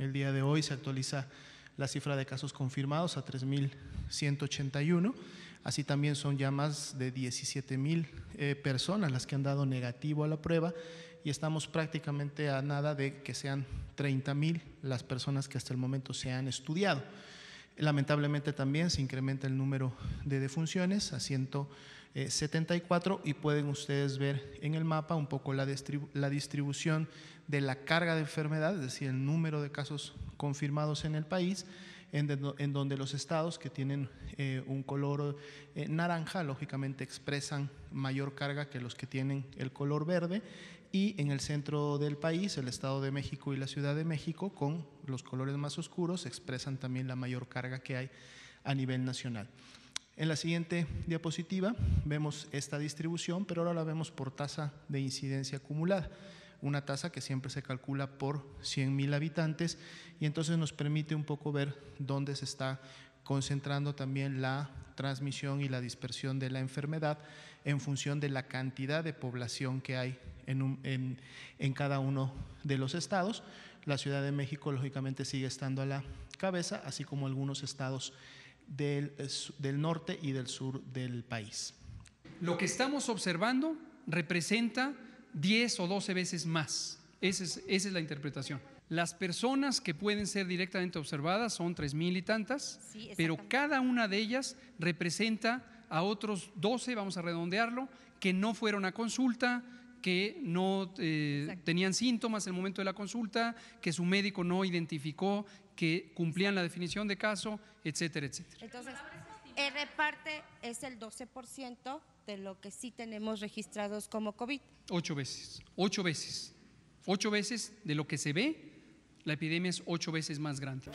El día de hoy se actualiza la cifra de casos confirmados a 3.181. Así también son ya más de 17 eh, personas las que han dado negativo a la prueba y estamos prácticamente a nada de que sean 30.000 las personas que hasta el momento se han estudiado. Lamentablemente también se incrementa el número de defunciones a 100. 74 eh, y pueden ustedes ver en el mapa un poco la, distribución de la carga de enfermedad, es decir, el número de casos confirmados en el país. En, donde los estados que tienen eh, un color eh, naranja, lógicamente expresan mayor carga que los que tienen el color verde, y en el centro del país, el Estado de México y la Ciudad de México, con los colores más oscuros, expresan también la mayor carga que hay a nivel nacional. En la siguiente diapositiva vemos esta distribución, pero ahora la vemos por tasa de incidencia acumulada, una tasa que siempre se calcula por 100.000 habitantes y entonces nos permite un poco ver dónde se está concentrando también la transmisión y la dispersión de la enfermedad en función de la cantidad de población que hay en, cada uno de los estados. La Ciudad de México, lógicamente, sigue estando a la cabeza, así como algunos estados eh, del, norte y del sur del país. Lo que estamos observando representa 10 o 12 veces más. Esa es, la interpretación. Las personas que pueden ser directamente observadas son tres mil y tantas, pero cada una de ellas representa a otros 12, vamos a redondearlo, que no fueron a consulta, que no eh, tenían síntomas en el momento de la consulta, que su médico no identificó que cumplían la definición de caso, etcétera, etcétera. Entonces, el reparte es el 12% de lo que sí tenemos registrados como COVID. Ocho veces, ocho veces, ocho veces de lo que se ve, la epidemia es ocho veces más grande.